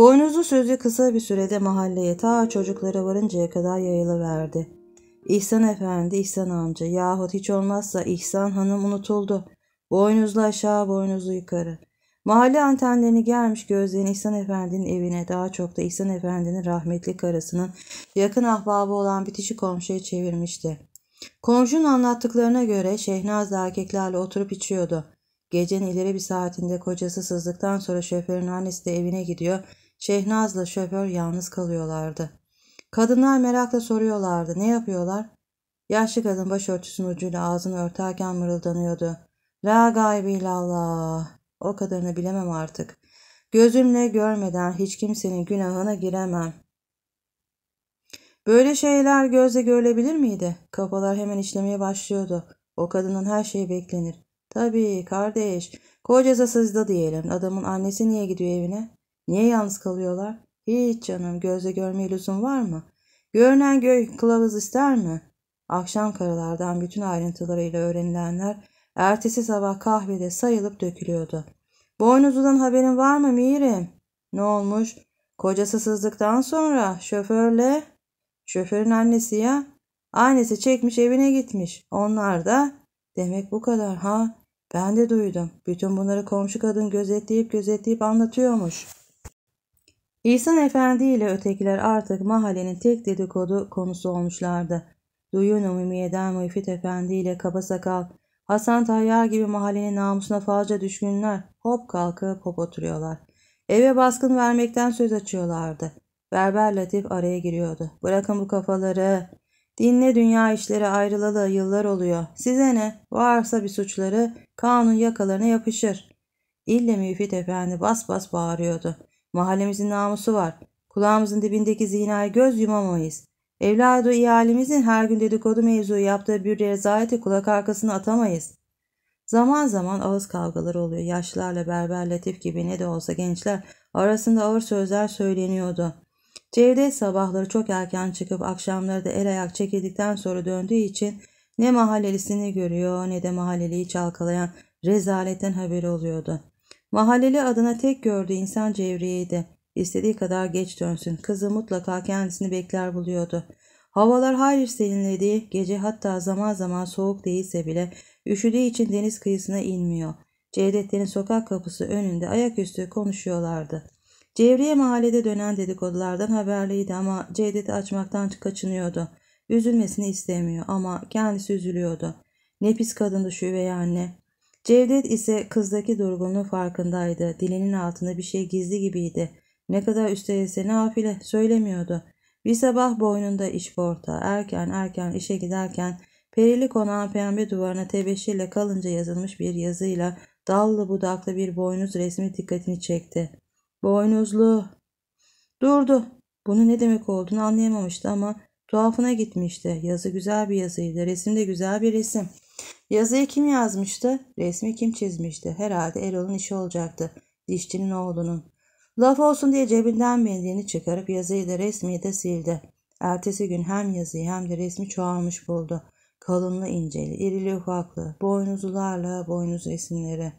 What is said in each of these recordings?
Boynuzlu sözü kısa bir sürede mahalleye ta çocuklara varıncaya kadar yayılıverdi. İhsan Efendi, İhsan amca yahut hiç olmazsa İhsan Hanım unutuldu. Boynuzlu aşağı, boynuzlu yukarı. Mahalle antenlerini gelmiş gözlerin İhsan Efendi'nin evine daha çok da İhsan Efendi'nin rahmetli karısının yakın ahbabı olan bitişi komşuya çevirmişti. Komşunun anlattıklarına göre Şehnaz da erkeklerle oturup içiyordu. Gecenin ileri bir saatinde kocası sızdıktan sonra şoförün annesi de evine gidiyor Şehnaz'la şoför yalnız kalıyorlardı. Kadınlar merakla soruyorlardı. Ne yapıyorlar? Yaşlı kadın başörtüsünün ucuyla ağzını örterken mırıldanıyordu. La gaybillallah. O kadarını bilemem artık. Gözümle görmeden hiç kimsenin günahına giremem. Böyle şeyler gözle görülebilir miydi? Kafalar hemen işlemeye başlıyordu. O kadının her şeyi beklenir. Tabii kardeş. Kocası sızdı diyelim. Adamın annesi niye gidiyor evine? Niye yalnız kalıyorlar? Hiç canım gözle görmeye lüzum var mı? Görünen göy kılavuz ister mi? Akşam karalardan bütün ayrıntılarıyla öğrenilenler ertesi sabah kahvede sayılıp dökülüyordu. Boynuzlu'dan haberin var mı Mirim? Ne olmuş? Kocası sızdıktan sonra şoförle... Şoförün annesi ya? Annesi çekmiş evine gitmiş. Onlar da... Demek bu kadar ha? Ben de duydum. Bütün bunları komşu kadın gözetleyip gözetleyip anlatıyormuş.'' İhsan Efendi ile ötekiler artık mahallenin tek dedikodu konusu olmuşlardı. Duyun Umumiye'den Müfit Efendi ile kaba sakal, Hasan Tayyar gibi mahallenin namusuna fazla düşkünler hop kalkıp hop oturuyorlar. Eve baskın vermekten söz açıyorlardı. Berber Latif araya giriyordu. Bırakın bu kafaları. Dinle dünya işleri ayrılalı yıllar oluyor. Size ne? Varsa bir suçları kanun yakalarına yapışır. İlle Müfit Efendi bas bas bağırıyordu. Mahallemizin namusu var. Kulağımızın dibindeki zina'yı göz yumamayız. Evladı ihalimizin her gün dedikodu mevzu yaptığı bir rezaleti kulak arkasına atamayız. Zaman zaman ağız kavgaları oluyor. Yaşlılarla berber Latif gibi ne de olsa gençler arasında ağır sözler söyleniyordu. Cevdet sabahları çok erken çıkıp akşamları da el ayak çekildikten sonra döndüğü için ne mahallelisini görüyor ne de mahalleliyi çalkalayan rezaletten haberi oluyordu. Mahalleli adına tek gördüğü insan Cevriye'ydi. İstediği kadar geç dönsün. Kızı mutlaka kendisini bekler buluyordu. Havalar hayır serinledi. Gece hatta zaman zaman soğuk değilse bile üşüdüğü için deniz kıyısına inmiyor. Cevdetlerin sokak kapısı önünde ayaküstü konuşuyorlardı. Cevriye mahallede dönen dedikodulardan haberliydi ama Cevdet'i açmaktan kaçınıyordu. Üzülmesini istemiyor ama kendisi üzülüyordu. Ne pis kadındı şu üvey anne. Cevdet ise kızdaki durgunluğun farkındaydı. Dilinin altında bir şey gizli gibiydi. Ne kadar üstelese nafile söylemiyordu. Bir sabah boynunda iş işporta erken erken işe giderken perili konağın pembe duvarına tebeşirle kalınca yazılmış bir yazıyla dallı budaklı bir boynuz resmi dikkatini çekti. Boynuzlu. Durdu. Bunu ne demek olduğunu anlayamamıştı ama tuhafına gitmişti. Yazı güzel bir yazıydı. Resim de güzel bir resim. Yazıyı kim yazmıştı? Resmi kim çizmişti? Herhalde Erol'un işi olacaktı. Dişçinin oğlunun. Laf olsun diye cebinden mendilini çıkarıp yazıyı da resmi de sildi. Ertesi gün hem yazıyı hem de resmi çoğalmış buldu. Kalınlı inceli, irili ufaklı, boynuzlularla boynuz resimleri.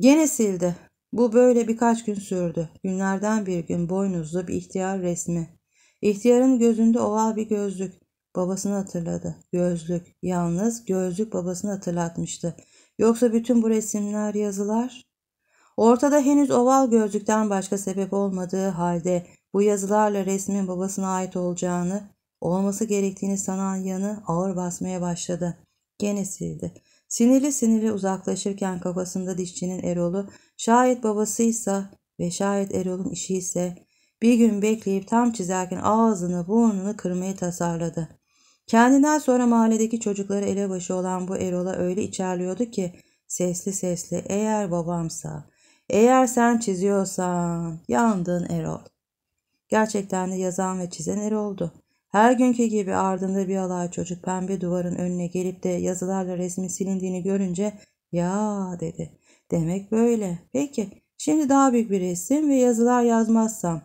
Gene sildi. Bu böyle birkaç gün sürdü. Günlerden bir gün boynuzlu bir ihtiyar resmi. İhtiyarın gözünde oval bir gözlük babasını hatırladı. Gözlük. Yalnız gözlük babasını hatırlatmıştı. Yoksa bütün bu resimler, yazılar? Ortada henüz oval gözlükten başka sebep olmadığı halde bu yazılarla resmin babasına ait olacağını, olması gerektiğini sanan yanı ağır basmaya başladı. Gene sildi. Sinirli sinirli uzaklaşırken kafasında dişçinin Erol'u, şayet babasıysa ve şayet Erol'un işi ise bir gün bekleyip tam çizerken ağzını burnunu kırmayı tasarladı. Kendinden sonra mahalledeki çocukları elebaşı olan bu Erol'a öyle içerliyordu ki sesli sesli eğer babamsa, eğer sen çiziyorsan yandın Erol. Gerçekten de yazan ve çizen Erol'du. Her günkü gibi ardında bir alay çocuk pembe duvarın önüne gelip de yazılarla resmi silindiğini görünce ya dedi. Demek böyle. Peki şimdi daha büyük bir resim ve yazılar yazmazsam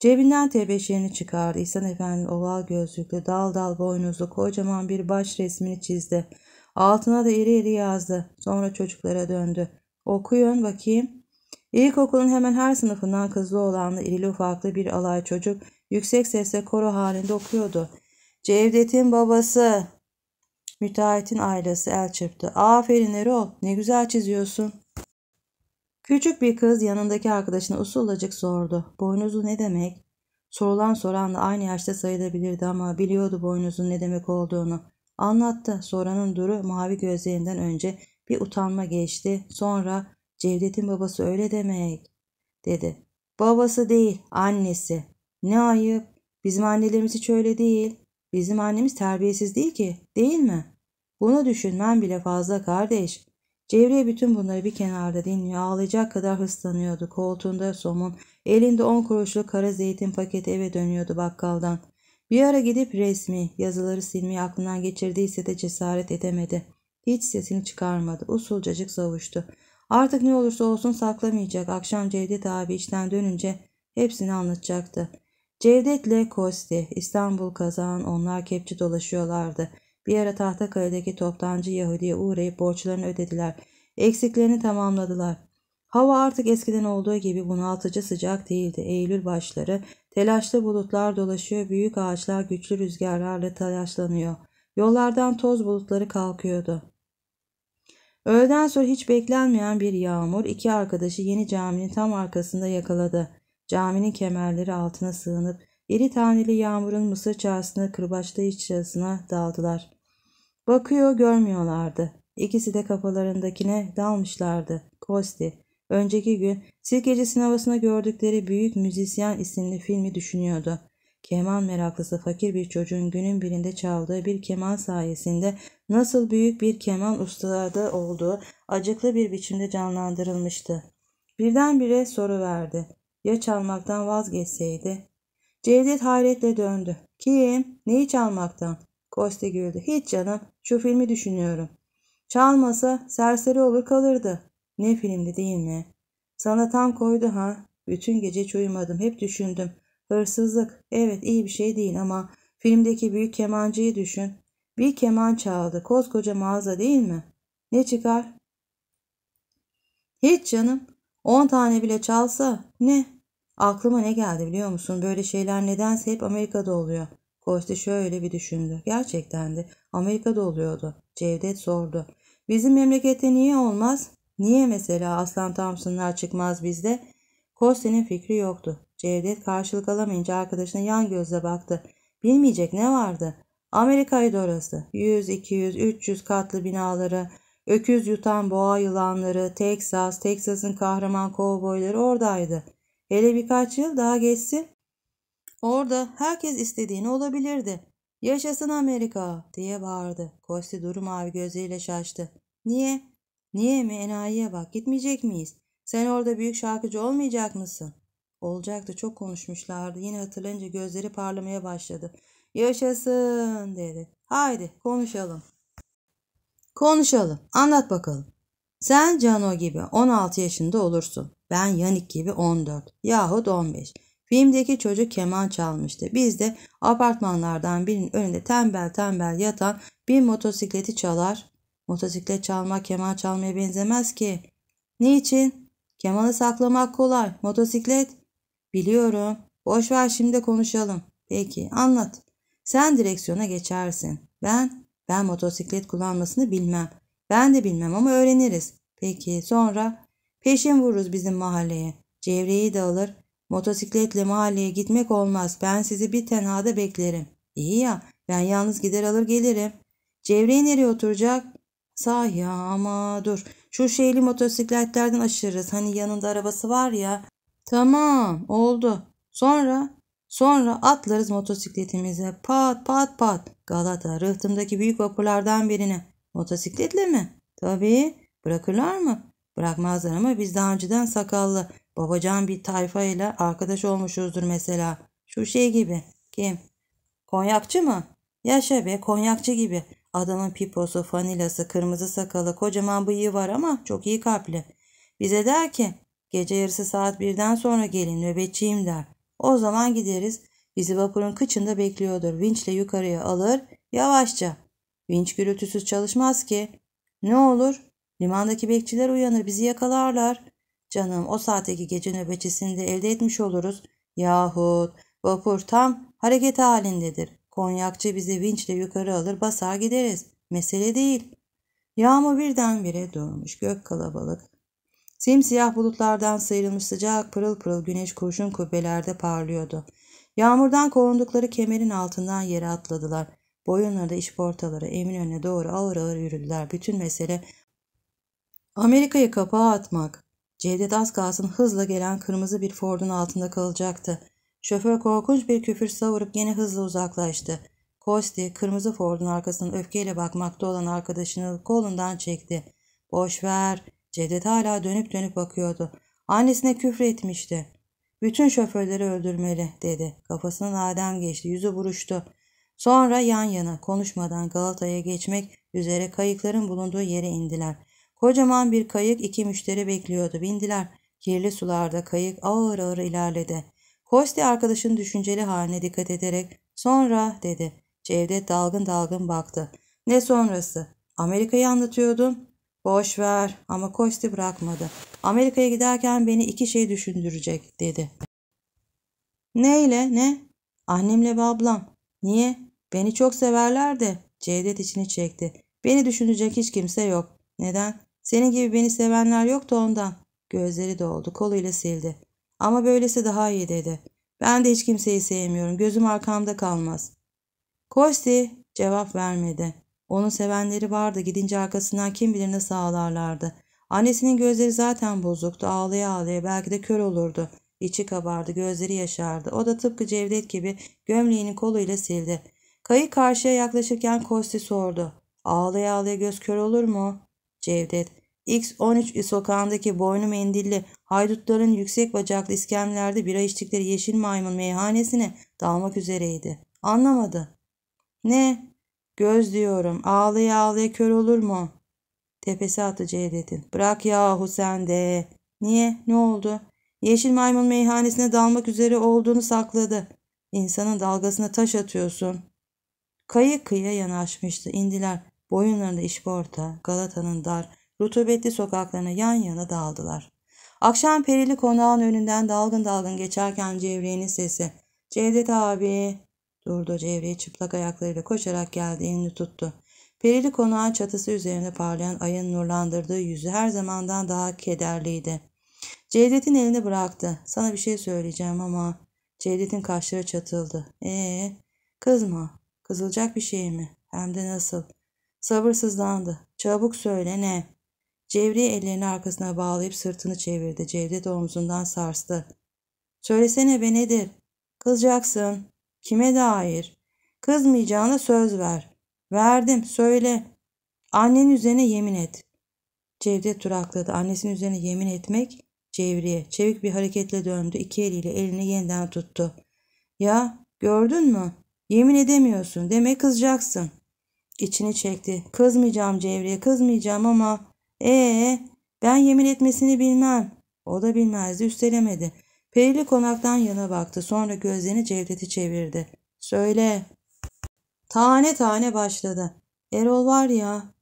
Cebinden tebeşirini çıkardı. İhsan Efendi oval gözlüklü, dal dal boynuzlu kocaman bir baş resmini çizdi. Altına da iri iri yazdı. Sonra çocuklara döndü. Okuyun bakayım. İlkokulun hemen her sınıfından kızlı olanlı irili ufaklı bir alay çocuk yüksek sesle koro halinde okuyordu. Cevdet'in babası, müteahhitin ailesi el çırptı. Aferin Erol ne güzel çiziyorsun. Küçük bir kız yanındaki arkadaşına usulacık sordu. Boynuzu ne demek? Sorulan soranla aynı yaşta sayılabilirdi ama biliyordu boynuzun ne demek olduğunu. Anlattı. Soranın duru mavi gözlerinden önce bir utanma geçti. Sonra Cevdet'in babası öyle demek dedi. Babası değil annesi. Ne ayıp. Bizim annelerimiz hiç öyle değil. Bizim annemiz terbiyesiz değil ki değil mi? Bunu düşünmen bile fazla kardeş. Cevriye bütün bunları bir kenarda dinliyor. Ağlayacak kadar hırslanıyordu. Koltuğunda somun, elinde on kuruşlu kara zeytin paketi eve dönüyordu bakkaldan. Bir ara gidip resmi, yazıları silmeyi aklından geçirdiyse de cesaret edemedi. Hiç sesini çıkarmadı. Usulcacık savuştu. Artık ne olursa olsun saklamayacak. Akşam Cevdet abi işten dönünce hepsini anlatacaktı. Cevdet'le Kosti, İstanbul kazağın onlar kepçe dolaşıyorlardı. Bir ara tahta Tahtakale'deki toptancı Yahudi'ye uğrayıp borçlarını ödediler. Eksiklerini tamamladılar. Hava artık eskiden olduğu gibi bunaltıcı sıcak değildi. Eylül başları telaşlı bulutlar dolaşıyor, büyük ağaçlar güçlü rüzgarlarla telaşlanıyor. Yollardan toz bulutları kalkıyordu. Öğleden sonra hiç beklenmeyen bir yağmur iki arkadaşı yeni caminin tam arkasında yakaladı. Caminin kemerleri altına sığınıp iri taneli yağmurun mısır çağrısını kırbaçlayışçasına daldılar. Bakıyor görmüyorlardı. İkisi de kafalarındakine dalmışlardı. Kosti, önceki gün Sirkeci sinemasına gördükleri Büyük Müzisyen isimli filmi düşünüyordu. Keman meraklısı fakir bir çocuğun günün birinde çaldığı bir keman sayesinde nasıl büyük bir keman ustası olduğu acıklı bir biçimde canlandırılmıştı. Birdenbire soru verdi. Ya çalmaktan vazgeçseydi? Cevdet hayretle döndü. Kim? Neyi çalmaktan? Kosti güldü. Hiç canım. Şu filmi düşünüyorum. Çalmasa serseri olur kalırdı. Ne filmdi değil mi? Sana tam koydu ha. Bütün gece hiç uyumadım. Hep düşündüm. Hırsızlık. Evet iyi bir şey değil ama filmdeki büyük kemancıyı düşün. Bir keman çaldı. Koskoca mağaza değil mi? Ne çıkar? Hiç canım. on tane bile çalsa ne? Aklıma ne geldi biliyor musun? Böyle şeyler nedense hep Amerika'da oluyor. Kosti şöyle bir düşündü. Gerçekten de Amerika'da oluyordu. Cevdet sordu. Bizim memlekette niye olmaz? Niye mesela Aslan Thompson'lar çıkmaz bizde? Kosti'nin fikri yoktu. Cevdet karşılık alamayınca arkadaşına yan gözle baktı. Bilmeyecek ne vardı? Amerika'ydı orası. 100, 200, 300 katlı binaları, öküz yutan boğa yılanları, Texas, Texas'ın kahraman kovboyları oradaydı. Hele birkaç yıl daha geçsin Orada herkes istediğini olabilirdi. Yaşasın Amerika diye bağırdı. Kosti duru mavi gözleriyle şaştı. Niye? Niye mi enayiye bak gitmeyecek miyiz? Sen orada büyük şarkıcı olmayacak mısın? Olacaktı çok konuşmuşlardı. Yine hatırlayınca gözleri parlamaya başladı. Yaşasın dedi. Haydi konuşalım. Konuşalım. Anlat bakalım. Sen Cano gibi 16 yaşında olursun. Ben Yannick gibi 14 yahut 15. Filmdeki çocuk keman çalmıştı. Biz de apartmanlardan birinin önünde tembel tembel yatan bir motosikleti çalar. Motosiklet çalmak keman çalmaya benzemez ki. Niçin? Kemanı saklamak kolay. Motosiklet? Biliyorum. Boş ver şimdi konuşalım. Peki anlat. Sen direksiyona geçersin. Ben? Ben motosiklet kullanmasını bilmem. Ben de bilmem ama öğreniriz. Peki sonra? Peşin vururuz bizim mahalleye. Cevreyi de alır. Motosikletle mahalleye gitmek olmaz. Ben sizi bir tenhada beklerim. İyi ya ben yalnız gider alır gelirim. Cevreyi nereye oturacak? Sahi ya ama dur. Şu şeyli motosikletlerden aşırırız. Hani yanında arabası var ya. Tamam oldu. Sonra? Sonra atlarız motosikletimize. Pat pat pat. Galata rıhtımdaki büyük vapurlardan birine. Motosikletle mi? Tabii. Bırakırlar mı? Bırakmazlar ama biz daha önceden sakallı Babacan bir tayfayla arkadaş olmuşuzdur mesela. Şu şey gibi. Kim? Konyakçı mı? Yaşa be konyakçı gibi. Adamın piposu, fanilası, kırmızı sakalı, kocaman bıyığı var ama çok iyi kalpli. Bize der ki gece yarısı saat birden sonra gelin nöbetçiyim der. O zaman gideriz. Bizi vapurun kıçında bekliyordur. Vinçle yukarıya alır yavaşça. Vinç gürültüsüz çalışmaz ki. Ne olur? Limandaki bekçiler uyanır bizi yakalarlar. Canım o saatteki gece nöbetçisini de elde etmiş oluruz. Yahut vapur tam hareket halindedir. Konyakçı bizi vinçle yukarı alır basar gideriz. Mesele değil. Yağmur birdenbire durmuş gök kalabalık. Simsiyah bulutlardan sıyrılmış sıcak pırıl pırıl güneş kurşun kubbelerde parlıyordu. Yağmurdan korundukları kemerin altından yere atladılar. Boyunları da iş portaları emin önüne doğru ağır ağır yürüdüler. Bütün mesele Amerika'yı kapağa atmak. Cevdet az kalsın hızla gelen kırmızı bir Ford'un altında kalacaktı. Şoför korkunç bir küfür savurup yine hızla uzaklaştı. Kosti kırmızı Ford'un arkasından öfkeyle bakmakta olan arkadaşını kolundan çekti. Boş ver. Cevdet hala dönüp dönüp bakıyordu. Annesine küfür etmişti. Bütün şoförleri öldürmeli dedi. Kafasına naden geçti. Yüzü buruştu. Sonra yan yana konuşmadan Galata'ya geçmek üzere kayıkların bulunduğu yere indiler. Kocaman bir kayık iki müşteri bekliyordu. Bindiler. Kirli sularda kayık ağır ağır ilerledi. Kosti arkadaşın düşünceli haline dikkat ederek sonra dedi. Cevdet dalgın dalgın baktı. Ne sonrası? Amerika'yı anlatıyordun. Boş ver ama Kosti bırakmadı. Amerika'ya giderken beni iki şey düşündürecek dedi. Neyle ne? Annemle ve ablam. Niye? Beni çok severler de. Cevdet içini çekti. Beni düşünecek hiç kimse yok. Neden? Senin gibi beni sevenler yoktu. ondan. Gözleri doldu. Koluyla sildi. Ama böylesi daha iyi dedi. Ben de hiç kimseyi sevmiyorum. Gözüm arkamda kalmaz. Kosti cevap vermedi. Onun sevenleri vardı. Gidince arkasından kim bilir ne sağlarlardı. Annesinin gözleri zaten bozuktu. Ağlaya ağlaya belki de kör olurdu. İçi kabardı. Gözleri yaşardı. O da tıpkı Cevdet gibi gömleğini koluyla sildi. Kayık karşıya yaklaşırken Kosti sordu. Ağlaya ağlaya göz kör olur mu? Cevdet. X13 sokağındaki boynu mendilli haydutların yüksek bacaklı iskemlerde bira içtikleri Yeşil Maymun meyhanesine dalmak üzereydi. Anlamadı. Ne? Göz diyorum. Ağlaya ağlaya kör olur mu? Tepesi attı Cevdet'in. Bırak yahu sen de. Niye? Ne oldu? Yeşil maymun meyhanesine dalmak üzere olduğunu sakladı. İnsanın dalgasına taş atıyorsun. Kayı kıyıya yanaşmıştı. İndiler. Boyunlarında işporta, Galata'nın dar, rutubetli sokaklarına yan yana dağıldılar. Akşam perili konağın önünden dalgın dalgın geçerken Cevriye'nin sesi ''Cevdet abi'' durdu. Cevriye çıplak ayaklarıyla koşarak geldiğini elini tuttu. Perili konağın çatısı üzerinde parlayan ayın nurlandırdığı yüzü her zamandan daha kederliydi. Cevdet'in elini bıraktı. Sana bir şey söyleyeceğim ama... Cevdet'in kaşları çatıldı. Ee, kızma. Kızılacak bir şey mi? Hem de nasıl? Sabırsızlandı. Çabuk söyle ne? Cevriye ellerini arkasına bağlayıp sırtını çevirdi. Cevdet omzundan sarstı. Söylesene be nedir? Kızacaksın. Kime dair? Kızmayacağına söz ver. Verdim söyle. Annenin üzerine yemin et. Cevdet durakladı. Annesinin üzerine yemin etmek Cevriye. Çevik bir hareketle döndü. İki eliyle elini yeniden tuttu. Ya gördün mü? Yemin edemiyorsun. Demek kızacaksın. İçini çekti. Kızmayacağım Cevriye kızmayacağım ama ee, ben yemin etmesini bilmem. O da bilmezdi, üstelemedi. Perili konaktan yana baktı. Sonra gözlerini Cevdet'i çevirdi. Söyle. Tane tane başladı. Erol var ya.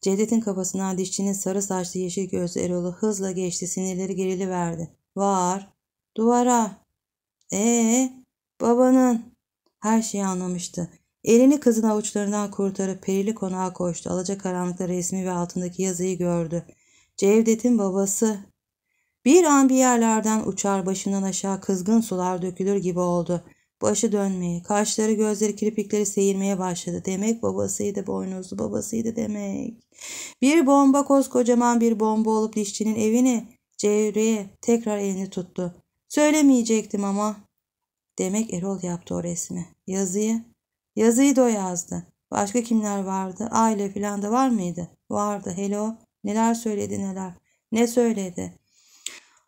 Cevdet'in kafasından dişçinin sarı saçlı yeşil gözlü Erol'u hızla geçti. Sinirleri gerili verdi. Var. Duvara. Ee, babanın. Her şeyi anlamıştı. Elini kızın avuçlarından kurtarıp perili konağa koştu. karanlıkta resmi ve altındaki yazıyı gördü. Cevdet'in babası. Bir an bir yerlerden uçar başından aşağı kızgın sular dökülür gibi oldu. Başı dönmeye, kaşları, gözleri, kirpikleri seyirmeye başladı. Demek babasıydı, boynuzlu babasıydı demek. Bir bomba koskocaman bir bomba olup dişçinin evini çevreye tekrar elini tuttu. Söylemeyecektim ama. Demek Erol yaptı o resmi. Yazıyı Yazıyı da o yazdı. Başka kimler vardı? Aile filan da var mıydı? Vardı. Hello. Neler söyledi neler. Ne söyledi?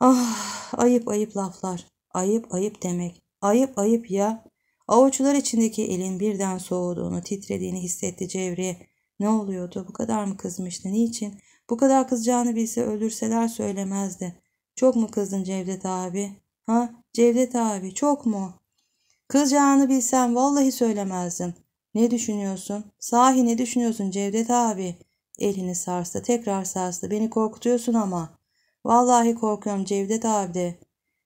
Ah ayıp ayıp laflar. Ayıp ayıp demek. Ayıp ayıp ya. Avuçlar içindeki elin birden soğuduğunu, titrediğini hissetti Cevriye. Ne oluyordu? Bu kadar mı kızmıştı? Niçin? Bu kadar kızacağını bilse öldürseler söylemezdi. Çok mu kızdın Cevdet abi? Ha? Cevdet abi çok mu? Kızacağını bilsem vallahi söylemezdim. Ne düşünüyorsun? Sahi ne düşünüyorsun Cevdet abi? Elini sarstı tekrar sarstı. Beni korkutuyorsun ama. Vallahi korkuyorum Cevdet abi de.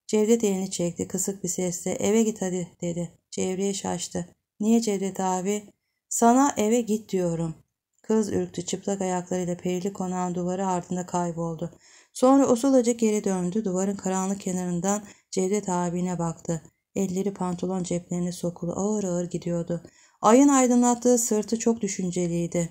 Cevdet elini çekti kısık bir sesle. Eve git hadi dedi. Cevriye şaştı. Niye Cevdet abi? Sana eve git diyorum. Kız ürktü çıplak ayaklarıyla perili konağın duvarı ardında kayboldu. Sonra usulacık geri döndü duvarın karanlık kenarından Cevdet abine baktı. Elleri pantolon ceplerine sokulu ağır ağır gidiyordu. Ayın aydınlattığı sırtı çok düşünceliydi.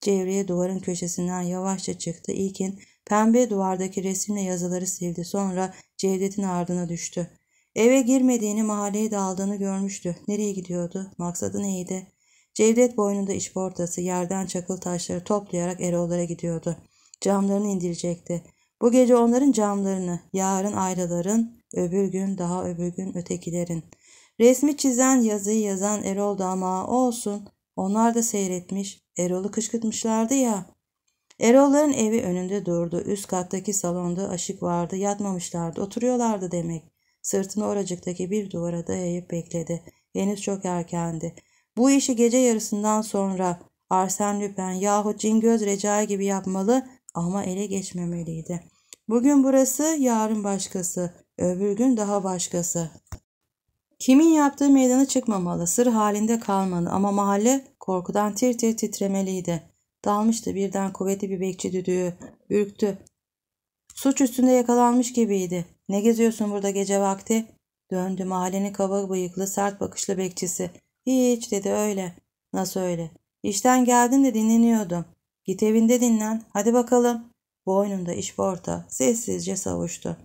Cevriye duvarın köşesinden yavaşça çıktı. İlkin pembe duvardaki resimle yazıları sildi. Sonra Cevdet'in ardına düştü. Eve girmediğini mahalleye daldığını görmüştü. Nereye gidiyordu? Maksadı neydi? Cevdet boynunda portası, yerden çakıl taşları toplayarak Erol'lara gidiyordu. Camlarını indirecekti. Bu gece onların camlarını, yarın ayrıların, öbür gün daha öbür gün ötekilerin. Resmi çizen, yazıyı yazan Erol damağı olsun. Onlar da seyretmiş, Erol'u kışkırtmışlardı ya. Erol'ların evi önünde durdu. Üst kattaki salonda aşık vardı. Yatmamışlardı, oturuyorlardı demek. Sırtını oracıktaki bir duvara dayayıp bekledi. Henüz çok erkendi. Bu işi gece yarısından sonra Arsen Lüpen yahut Cingöz Recai gibi yapmalı ama ele geçmemeliydi. Bugün burası, yarın başkası, öbür gün daha başkası. Kimin yaptığı meydana çıkmamalı, sır halinde kalmalı ama mahalle korkudan tir tir titremeliydi. Dalmıştı birden kuvvetli bir bekçi düdüğü, ürktü. Suç üstünde yakalanmış gibiydi. Ne geziyorsun burada gece vakti? Döndü mahallenin kaba bıyıklı sert bakışlı bekçisi. Hiç dedi öyle. Nasıl öyle? İşten geldim de dinleniyordum. Git evinde dinlen. Hadi bakalım. Boynunda işporta sessizce savuştu.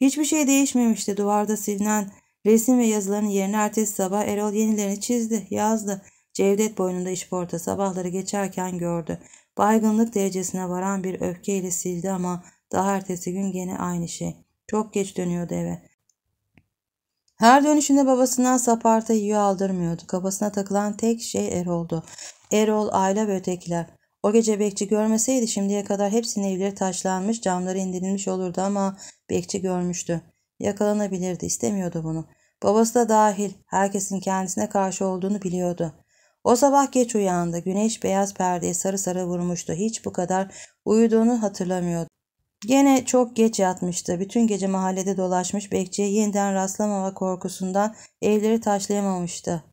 Hiçbir şey değişmemişti. Duvarda silinen resim ve yazıların yerine ertesi sabah Erol yenilerini çizdi, yazdı. Cevdet boynunda işporta sabahları geçerken gördü. Baygınlık derecesine varan bir öfkeyle sildi ama daha ertesi gün gene aynı şey. Çok geç dönüyordu eve. Her dönüşünde babasından saparta yiyor aldırmıyordu. Kafasına takılan tek şey Erol'du. Erol, aile ve ötekiler. O gece bekçi görmeseydi şimdiye kadar hepsinin evleri taşlanmış, camları indirilmiş olurdu ama bekçi görmüştü. Yakalanabilirdi, istemiyordu bunu. Babası da dahil, herkesin kendisine karşı olduğunu biliyordu. O sabah geç uyandı. Güneş beyaz perdeye sarı sarı vurmuştu. Hiç bu kadar uyuduğunu hatırlamıyordu. Gene çok geç yatmıştı. Bütün gece mahallede dolaşmış bekçiye yeniden rastlamama korkusundan evleri taşlayamamıştı.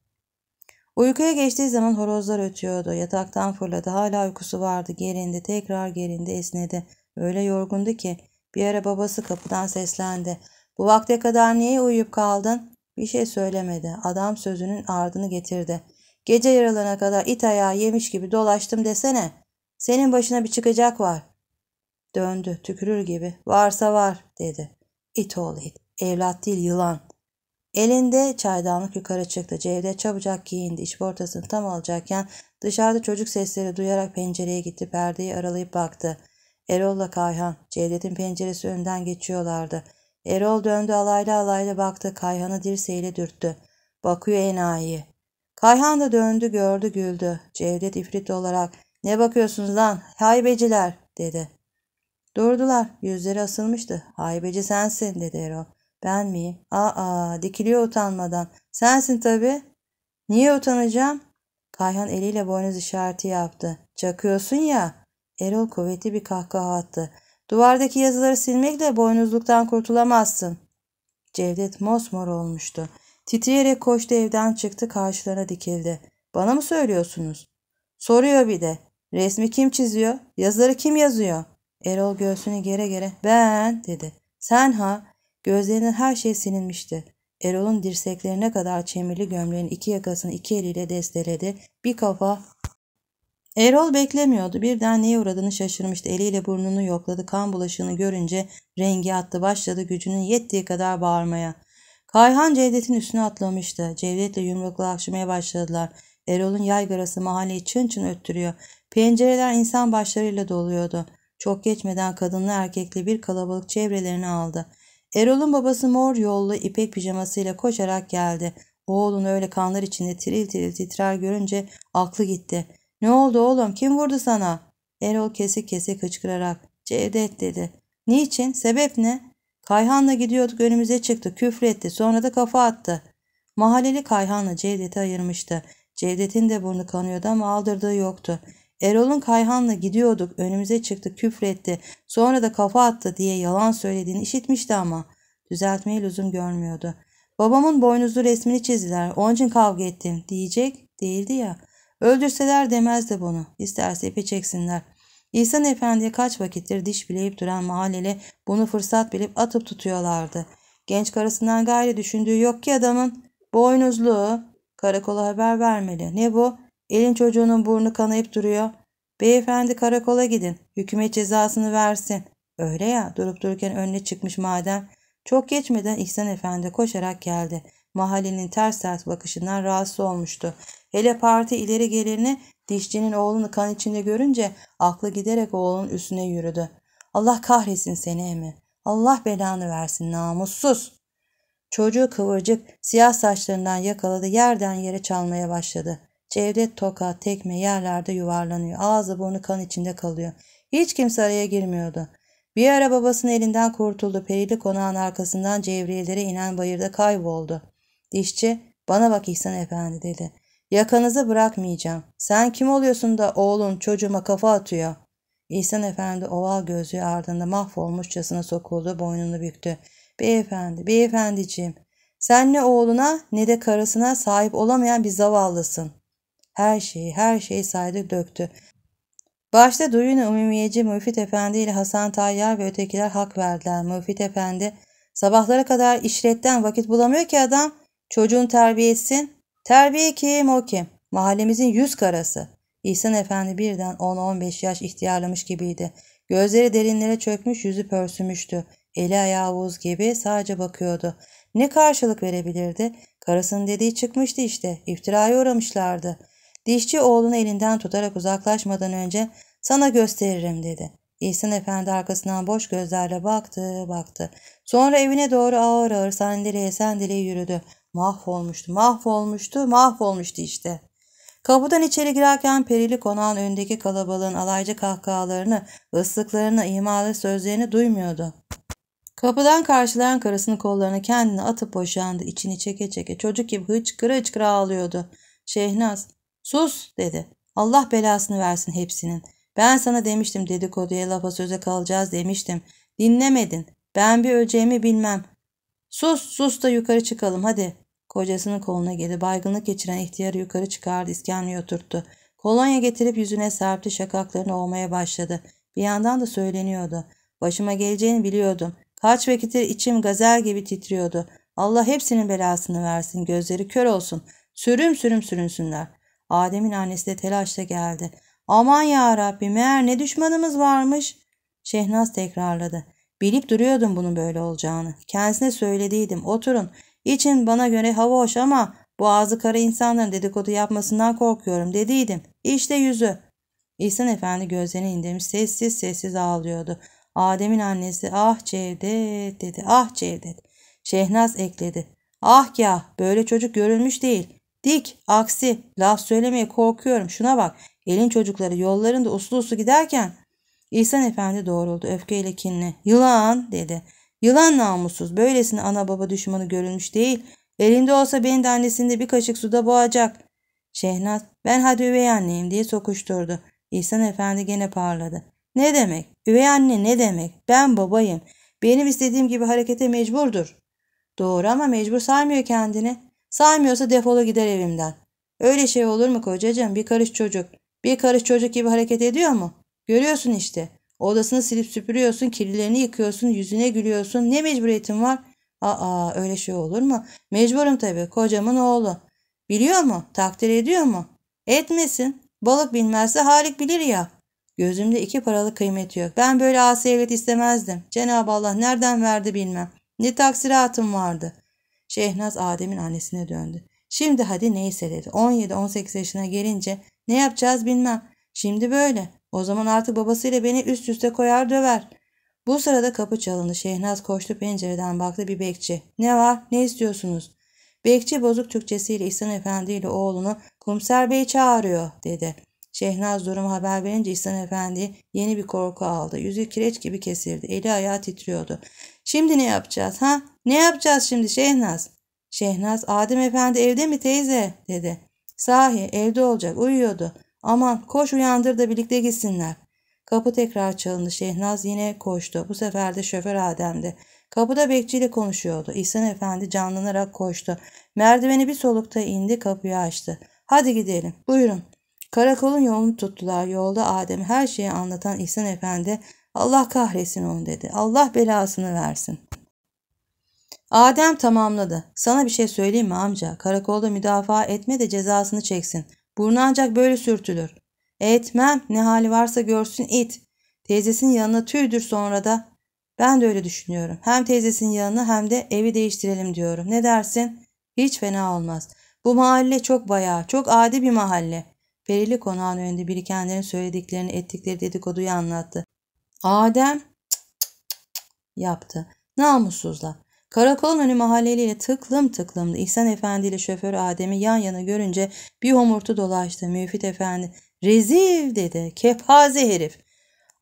Uykuya geçtiği zaman horozlar ötüyordu. Yataktan fırladı. Hala uykusu vardı. Gerindi. Tekrar gerindi. Esnedi. Öyle yorgundu ki. Bir ara babası kapıdan seslendi. Bu vakte kadar niye uyuyup kaldın? Bir şey söylemedi. Adam sözünün ardını getirdi. Gece yaralana kadar it ayağı yemiş gibi dolaştım desene. Senin başına bir çıkacak var. Döndü tükürür gibi. Varsa var dedi. İt oğlu it. Evlat değil yılan. Elinde çaydanlık yukarı çıktı. Cevdet çabucak giyindi. İşportasını tam alacakken dışarıda çocuk sesleri duyarak pencereye gitti. Perdeyi aralayıp baktı. Erol'la Kayhan, Cevdet'in penceresi önden geçiyorlardı. Erol döndü alaylı alaylı baktı. Kayhan'ı dirseğiyle dürttü. Bakıyor enayi. Kayhan da döndü gördü güldü. Cevdet ifrit olarak ne bakıyorsunuz lan haybeciler dedi. Durdular yüzleri asılmıştı. Haybeci sensin dedi Erol. Ben miyim? Aa dikiliyor utanmadan. Sensin tabii. Niye utanacağım? Kayhan eliyle boynuz işareti yaptı. Çakıyorsun ya. Erol kuvvetli bir kahkaha attı. Duvardaki yazıları silmekle boynuzluktan kurtulamazsın. Cevdet mosmor olmuştu. Titreyerek koştu evden çıktı karşılarına dikildi. Bana mı söylüyorsunuz? Soruyor bir de. Resmi kim çiziyor? Yazıları kim yazıyor? Erol göğsünü gere gere ben dedi. Sen ha Gözlerinin her şey silinmişti. Erol'un dirseklerine kadar çemirli gömleğin iki yakasını iki eliyle desteledi. Bir kafa... Erol beklemiyordu. Birden neye uğradığını şaşırmıştı. Eliyle burnunu yokladı. Kan bulaşığını görünce rengi attı. Başladı gücünün yettiği kadar bağırmaya. Kayhan Cevdet'in üstüne atlamıştı. Cevdet'le yumruklaşmaya başladılar. Erol'un yaygarası mahalleyi çın çın öttürüyor. Pencereler insan başlarıyla doluyordu. Çok geçmeden kadınlı erkekli bir kalabalık çevrelerini aldı. Erol'un babası mor yollu ipek pijamasıyla koşarak geldi. Oğlunu öyle kanlar içinde tiril tiril titrer görünce aklı gitti. Ne oldu oğlum kim vurdu sana? Erol kesik kesik hıçkırarak Cevdet dedi. Niçin? Sebep ne? Kayhan'la gidiyorduk önümüze çıktı küfretti sonra da kafa attı. Mahalleli Kayhan'la Cevdet'i ayırmıştı. Cevdet'in de burnu kanıyordu ama aldırdığı yoktu. Erol'un Kayhan'la gidiyorduk önümüze çıktı küfretti sonra da kafa attı diye yalan söylediğini işitmişti ama düzeltmeye lüzum görmüyordu. Babamın boynuzlu resmini çizdiler onun için kavga ettim diyecek değildi ya. Öldürseler demezdi bunu isterse ipe çeksinler. İhsan Efendi'ye kaç vakittir diş bileyip duran mahalleli bunu fırsat bilip atıp tutuyorlardı. Genç karısından gayri düşündüğü yok ki adamın. boynuzluğu Karakola haber vermeli. Ne bu? Elin çocuğunun burnu kanayıp duruyor. Beyefendi karakola gidin. Hükümet cezasını versin. Öyle ya durup dururken önüne çıkmış madem. Çok geçmeden İhsan Efendi koşarak geldi. Mahallenin ters ters bakışından rahatsız olmuştu. Hele parti ileri gelirine dişçinin oğlunu kan içinde görünce aklı giderek oğlunun üstüne yürüdü. Allah kahretsin seni Emi. Allah belanı versin namussuz. Çocuğu kıvırcık siyah saçlarından yakaladı yerden yere çalmaya başladı. Cevdet toka, tekme yerlerde yuvarlanıyor. Ağzı burnu kan içinde kalıyor. Hiç kimse araya girmiyordu. Bir ara babasının elinden kurtuldu. Perili konağın arkasından cevriyelere inen bayırda kayboldu. Dişçi bana bak İhsan Efendi dedi. Yakanızı bırakmayacağım. Sen kim oluyorsun da oğlum çocuğuma kafa atıyor. İhsan Efendi oval gözü ardında mahvolmuşçasına sokuldu. Boynunu büktü. Beyefendi, beyefendiciğim. Sen ne oğluna ne de karısına sahip olamayan bir zavallısın. Her şeyi, her şeyi saydı döktü. Başta Duyun Umumiyeci Müfit Efendi ile Hasan Tayyar ve ötekiler hak verdiler. Müfit Efendi sabahlara kadar işletten vakit bulamıyor ki adam. Çocuğun terbiyesin. Terbiye kim o kim? Mahallemizin yüz karası. İhsan Efendi birden 10-15 yaş ihtiyarlamış gibiydi. Gözleri derinlere çökmüş, yüzü pörsümüştü. Eli ayağı buz gibi sadece bakıyordu. Ne karşılık verebilirdi? Karısının dediği çıkmıştı işte. İftiraya uğramışlardı. Dişçi oğlunu elinden tutarak uzaklaşmadan önce sana gösteririm dedi. İhsan Efendi arkasından boş gözlerle baktı baktı. Sonra evine doğru ağır ağır sandalyeye sandalyeye yürüdü. Mahvolmuştu, mahvolmuştu, mahvolmuştu işte. Kapıdan içeri girerken perili konağın öndeki kalabalığın alaycı kahkahalarını, ıslıklarını, imalı sözlerini duymuyordu. Kapıdan karşılayan karısının kollarını kendine atıp boşandı. İçini çeke çeke çocuk gibi hıçkıra hıçkıra ağlıyordu. Şehnaz, Sus dedi. Allah belasını versin hepsinin. Ben sana demiştim dedikoduya lafa söze kalacağız demiştim. Dinlemedin. Ben bir öleceğimi bilmem. Sus sus da yukarı çıkalım hadi. Kocasının koluna girdi. Baygınlık geçiren ihtiyarı yukarı çıkardı. İskemleye oturttu. Kolonya getirip yüzüne serpti. Şakaklarını ovmaya başladı. Bir yandan da söyleniyordu. Başıma geleceğini biliyordum. Kaç vakittir içim gazel gibi titriyordu. Allah hepsinin belasını versin. Gözleri kör olsun. Sürüm sürüm sürünsünler. Adem'in annesi de telaşla geldi. Aman ya Rabbi meğer ne düşmanımız varmış. Şehnaz tekrarladı. Bilip duruyordum bunun böyle olacağını. Kendisine söylediydim. Oturun. İçin bana göre hava hoş ama bu ağzı kara insanların dedikodu yapmasından korkuyorum dediydim. İşte yüzü. İhsan Efendi gözlerini indirmiş sessiz sessiz ağlıyordu. Adem'in annesi ah Cevdet dedi ah Cevdet. Şehnaz ekledi. Ah ya böyle çocuk görülmüş değil. Dik, aksi, laf söylemeye korkuyorum. Şuna bak, elin çocukları yollarında uslu uslu giderken. İhsan Efendi doğruldu öfkeyle kinli. Yılan dedi. Yılan namussuz. Böylesine ana baba düşmanı görülmüş değil. Elinde olsa beni de annesinde bir kaşık suda boğacak. Şehnaz ben hadi üvey anneyim diye sokuşturdu. İhsan Efendi gene parladı. Ne demek? Üvey anne ne demek? Ben babayım. Benim istediğim gibi harekete mecburdur. Doğru ama mecbur saymıyor kendini. Saymıyorsa defola gider evimden. Öyle şey olur mu kocacığım? Bir karış çocuk. Bir karış çocuk gibi hareket ediyor mu? Görüyorsun işte. Odasını silip süpürüyorsun, kirlilerini yıkıyorsun, yüzüne gülüyorsun. Ne mecburiyetin var? Aa öyle şey olur mu? Mecburum tabii. Kocamın oğlu. Biliyor mu? Takdir ediyor mu? Etmesin. Balık bilmezse Halik bilir ya. Gözümde iki paralık kıymeti yok. Ben böyle asiyet istemezdim. Cenab-ı Allah nereden verdi bilmem. Ne taksiratım vardı. Şehnaz Adem'in annesine döndü. Şimdi hadi neyse dedi. 17-18 yaşına gelince ne yapacağız bilmem. Şimdi böyle. O zaman artık babasıyla beni üst üste koyar döver. Bu sırada kapı çalındı. Şehnaz koştu pencereden baktı bir bekçi. Ne var? Ne istiyorsunuz? Bekçi bozuk Türkçesiyle İhsan Efendi ile oğlunu Kumser Bey çağırıyor dedi. Şehnaz durumu haber verince İhsan Efendi yeni bir korku aldı. Yüzü kireç gibi kesildi. Eli ayağı titriyordu. Şimdi ne yapacağız ha? Ne yapacağız şimdi Şehnaz? Şehnaz Adem Efendi evde mi teyze dedi. Sahi evde olacak uyuyordu. Aman koş uyandır da birlikte gitsinler. Kapı tekrar çalındı. Şehnaz yine koştu. Bu sefer de şoför Adem'di. Kapıda bekçiyle konuşuyordu. İhsan Efendi canlanarak koştu. Merdiveni bir solukta indi kapıyı açtı. Hadi gidelim buyurun. Karakolun yolunu tuttular. Yolda Adem her şeyi anlatan İhsan Efendi Allah kahretsin onu dedi. Allah belasını versin. Adem tamamladı. Sana bir şey söyleyeyim mi amca? Karakolda müdafaa etme de cezasını çeksin. Burnu ancak böyle sürtülür. Etmem. Ne hali varsa görsün it. Teyzesinin yanına tüydür sonra da. Ben de öyle düşünüyorum. Hem teyzesinin yanına hem de evi değiştirelim diyorum. Ne dersin? Hiç fena olmaz. Bu mahalle çok bayağı, çok adi bir mahalle. Perili konağın önünde birikenlerin söylediklerini, ettikleri dedikoduyu anlattı. Adem yaptı. Namussuzlar. Karakolun önü mahalleliyle tıklım tıklımdı. İhsan Efendi ile şoför Adem'i yan yana görünce bir homurtu dolaştı. Müfit Efendi rezil dedi. Kepaze herif.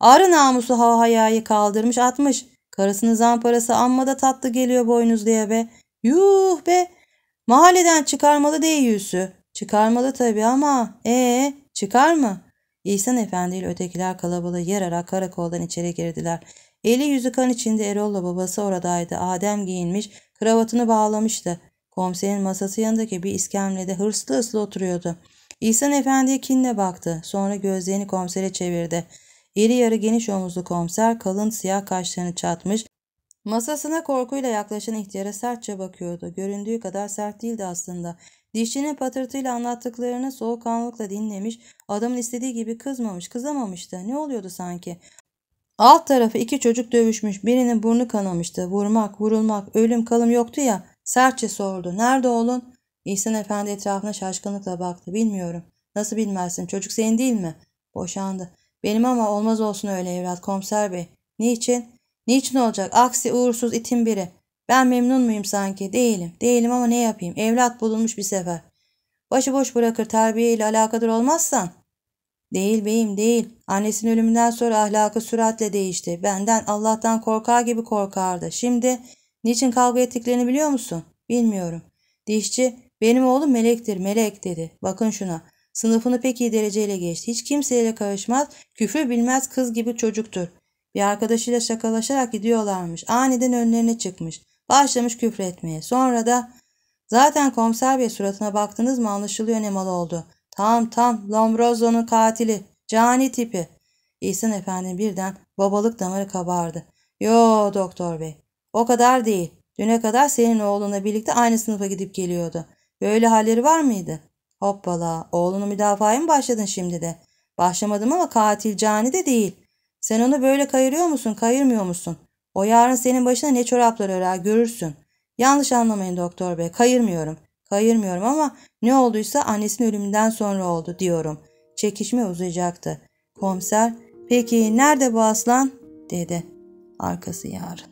Arı namusu havayayı kaldırmış atmış. Karısının zamparası amma da tatlı geliyor boynuz diye be. Yuh be. Mahalleden çıkarmalı değil yüzü. Çıkarmalı tabii ama e çıkar mı? İhsan Efendi ile ötekiler kalabalığı yararak karakoldan içeri girdiler. Eli yüzü kan içinde Erol'la babası oradaydı. Adem giyinmiş, kravatını bağlamıştı. Komiserin masası yanındaki bir iskemlede hırslı hırslı oturuyordu. İhsan Efendi'ye kinle baktı. Sonra gözlerini komisere çevirdi. İri yarı geniş omuzlu komiser kalın siyah kaşlarını çatmış, Masasına korkuyla yaklaşan ihtiyara sertçe bakıyordu. Göründüğü kadar sert değildi aslında. Dişinin patırtıyla anlattıklarını soğukkanlılıkla dinlemiş, adamın istediği gibi kızmamış, kızamamıştı. Ne oluyordu sanki? Alt tarafı iki çocuk dövüşmüş, birinin burnu kanamıştı. Vurmak, vurulmak, ölüm kalım yoktu ya. Sertçe sordu. Nerede oğlun? İhsan Efendi etrafına şaşkınlıkla baktı. Bilmiyorum. Nasıl bilmezsin? Çocuk senin değil mi? Boşandı. Benim ama olmaz olsun öyle evlat komiser bey. Niçin? Niçin olacak? Aksi uğursuz itin biri. Ben memnun muyum sanki? Değilim. Değilim ama ne yapayım? Evlat bulunmuş bir sefer. Başıboş bırakır terbiye ile alakadar olmazsan. Değil beyim değil. Annesinin ölümünden sonra ahlakı süratle değişti. Benden Allah'tan korkar gibi korkardı. Şimdi niçin kavga ettiklerini biliyor musun? Bilmiyorum. Dişçi benim oğlum melektir melek dedi. Bakın şuna. Sınıfını pek iyi dereceyle geçti. Hiç kimseyle karışmaz. Küfür bilmez kız gibi çocuktur. Bir arkadaşıyla şakalaşarak gidiyorlarmış. Aniden önlerine çıkmış. Başlamış küfür etmeye. Sonra da zaten komiser bey suratına baktınız mı anlaşılıyor ne mal oldu. Tam tam Lombrozo'nun katili. Cani tipi. İhsan Efendi birden babalık damarı kabardı. Yo doktor bey o kadar değil. Düne kadar senin oğlunla birlikte aynı sınıfa gidip geliyordu. Böyle halleri var mıydı? Hoppala oğlunu müdafaya mı başladın şimdi de? Başlamadım ama katil cani de değil. Sen onu böyle kayırıyor musun, kayırmıyor musun? O yarın senin başına ne çoraplar örer görürsün. Yanlış anlamayın doktor bey, kayırmıyorum. Kayırmıyorum ama ne olduysa annesinin ölümünden sonra oldu diyorum. Çekişme uzayacaktı. Komiser, peki nerede bu aslan? dedi. Arkası yarın.